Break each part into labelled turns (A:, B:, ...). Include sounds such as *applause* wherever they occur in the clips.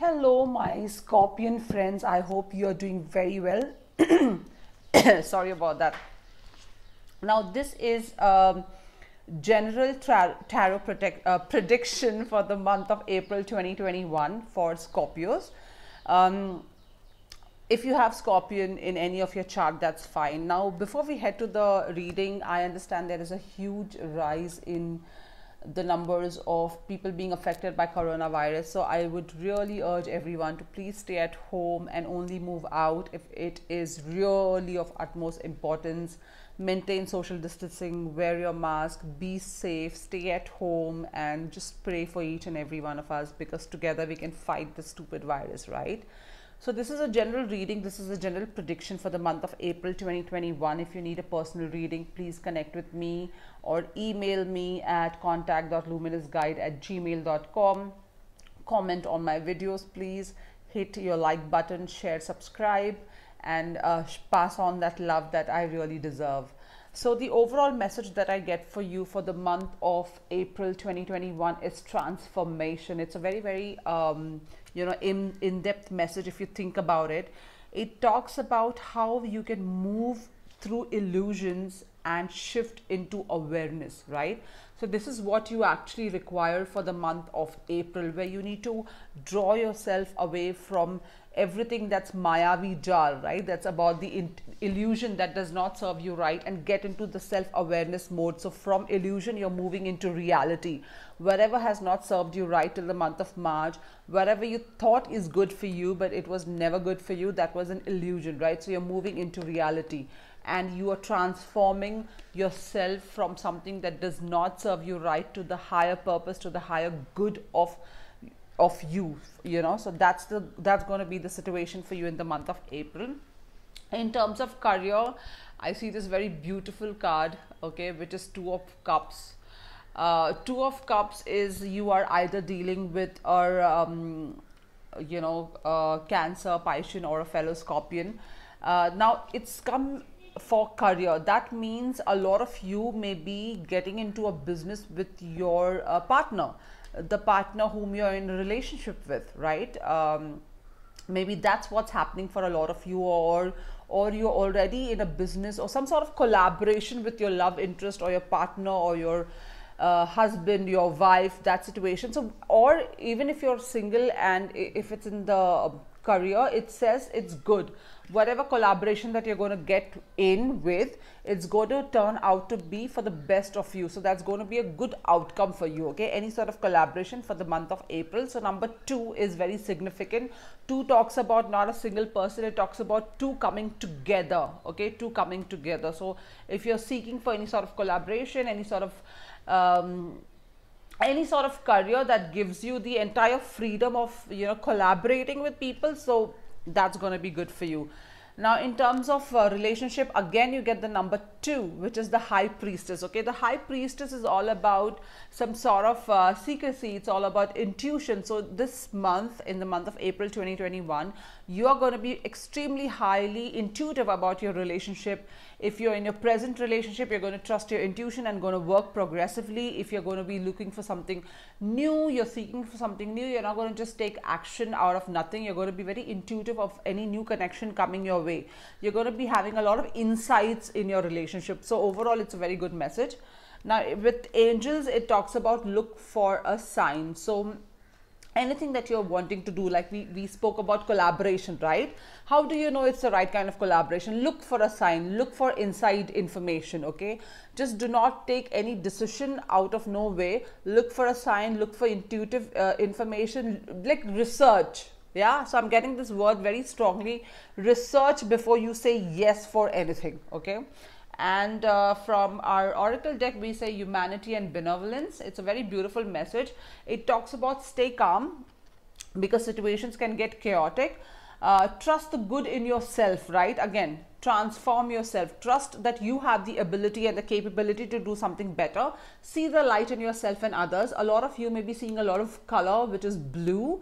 A: Hello, my scorpion friends. I hope you are doing very well. *clears throat* Sorry about that. Now, this is a um, general tarot protect, uh, prediction for the month of April 2021 for Scorpios. Um, if you have Scorpion in any of your chart, that's fine. Now, before we head to the reading, I understand there is a huge rise in the numbers of people being affected by coronavirus. So I would really urge everyone to please stay at home and only move out if it is really of utmost importance. Maintain social distancing, wear your mask, be safe, stay at home, and just pray for each and every one of us because together we can fight the stupid virus, right? So this is a general reading. This is a general prediction for the month of April 2021. If you need a personal reading, please connect with me or email me at contact.luminousguide at gmail.com. Comment on my videos, please. Hit your like button, share, subscribe, and uh, pass on that love that I really deserve. So the overall message that I get for you for the month of April 2021 is transformation. It's a very, very, um, you know, in, in-depth message if you think about it. It talks about how you can move through illusions and shift into awareness, right? So this is what you actually require for the month of April where you need to draw yourself away from everything that's mayavi jar, right? That's about the illusion that does not serve you right and get into the self awareness mode. So, from illusion, you're moving into reality. Whatever has not served you right till the month of March, whatever you thought is good for you, but it was never good for you, that was an illusion, right? So, you're moving into reality and you are transforming yourself from something that does not serve you right to the higher purpose, to the higher good of of you you know so that's the that's going to be the situation for you in the month of april in terms of career i see this very beautiful card okay which is two of cups uh, two of cups is you are either dealing with or um, you know uh, cancer Pisces, or a fellow scorpion uh, now it's come for career that means a lot of you may be getting into a business with your uh, partner the partner whom you're in a relationship with right um, maybe that's what's happening for a lot of you or or you're already in a business or some sort of collaboration with your love interest or your partner or your uh, husband your wife that situation so or even if you're single and if it's in the career it says it's good whatever collaboration that you're going to get in with it's going to turn out to be for the best of you so that's going to be a good outcome for you okay any sort of collaboration for the month of april so number two is very significant two talks about not a single person it talks about two coming together okay two coming together so if you're seeking for any sort of collaboration any sort of um, any sort of career that gives you the entire freedom of you know collaborating with people so that's going to be good for you now, in terms of uh, relationship, again, you get the number two, which is the high priestess. Okay, the high priestess is all about some sort of uh, secrecy, it's all about intuition. So, this month, in the month of April 2021, you are going to be extremely highly intuitive about your relationship. If you're in your present relationship, you're going to trust your intuition and going to work progressively. If you're going to be looking for something new, you're seeking for something new, you're not going to just take action out of nothing. You're going to be very intuitive of any new connection coming your way you're going to be having a lot of insights in your relationship. So overall, it's a very good message. Now, with angels, it talks about look for a sign. So anything that you're wanting to do like we, we spoke about collaboration right how do you know it's the right kind of collaboration look for a sign look for inside information okay just do not take any decision out of nowhere look for a sign look for intuitive uh, information like research yeah so i'm getting this word very strongly research before you say yes for anything okay and uh, from our oracle deck we say humanity and benevolence it's a very beautiful message it talks about stay calm because situations can get chaotic uh, trust the good in yourself right again transform yourself trust that you have the ability and the capability to do something better see the light in yourself and others a lot of you may be seeing a lot of color which is blue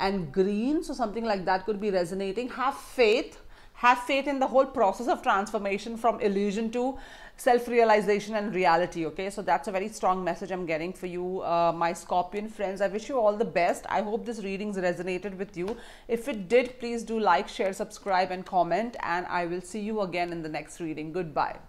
A: and green. So something like that could be resonating. Have faith. Have faith in the whole process of transformation from illusion to self-realization and reality. Okay, so that's a very strong message I'm getting for you, uh, my Scorpion friends. I wish you all the best. I hope this readings resonated with you. If it did, please do like, share, subscribe and comment. And I will see you again in the next reading. Goodbye.